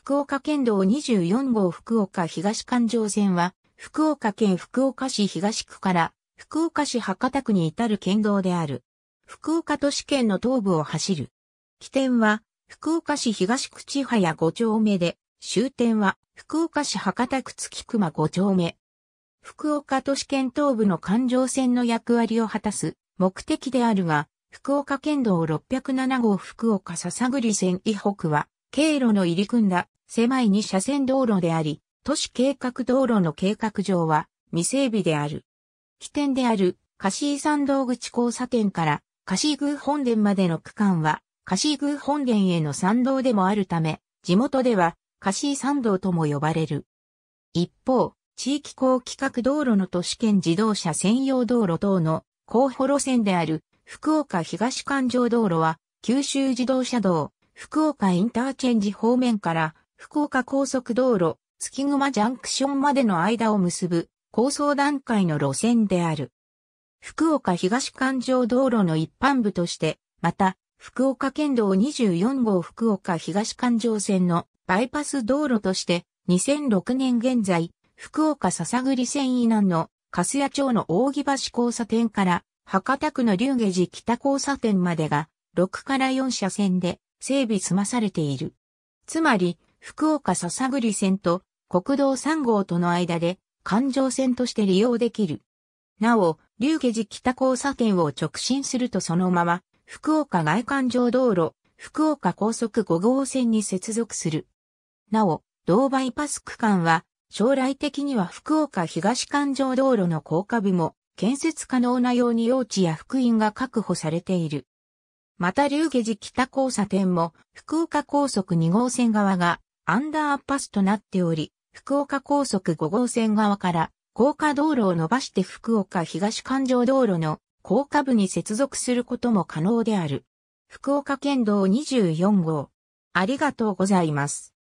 福岡県道24号福岡東環状線は、福岡県福岡市東区から福岡市博多区に至る県道である。福岡都市圏の東部を走る。起点は、福岡市東区千早5丁目で、終点は、福岡市博多区月熊5丁目。福岡都市圏東部の環状線の役割を果たす目的であるが、福岡県道607号福岡笹栗線以北は、経路の入り組んだ狭い2車線道路であり、都市計画道路の計画上は未整備である。起点である、貸井山道口交差点から貸井宮本殿までの区間は、貸井宮本殿への山道でもあるため、地元では貸井山道とも呼ばれる。一方、地域公規格道路の都市圏自動車専用道路等の候補路線である福岡東環状道路は九州自動車道、福岡インターチェンジ方面から福岡高速道路月熊ジャンクションまでの間を結ぶ高層段階の路線である。福岡東環状道路の一般部として、また、福岡県道24号福岡東環状線のバイパス道路として、2006年現在、福岡笹栗線以南の、粕谷町の大木橋交差点から、博多区の龍下寺北交差点までが、6から4車線で、整備済まされている。つまり、福岡笹栗線と国道3号との間で環状線として利用できる。なお、竜家寺北交差点を直進するとそのまま、福岡外環状道路、福岡高速5号線に接続する。なお、同バイパス区間は、将来的には福岡東環状道路の高架部も建設可能なように用地や福音が確保されている。また竜下寺北交差点も福岡高速2号線側がアンダーパスとなっており、福岡高速5号線側から高架道路を伸ばして福岡東環状道路の高架部に接続することも可能である。福岡県道24号。ありがとうございます。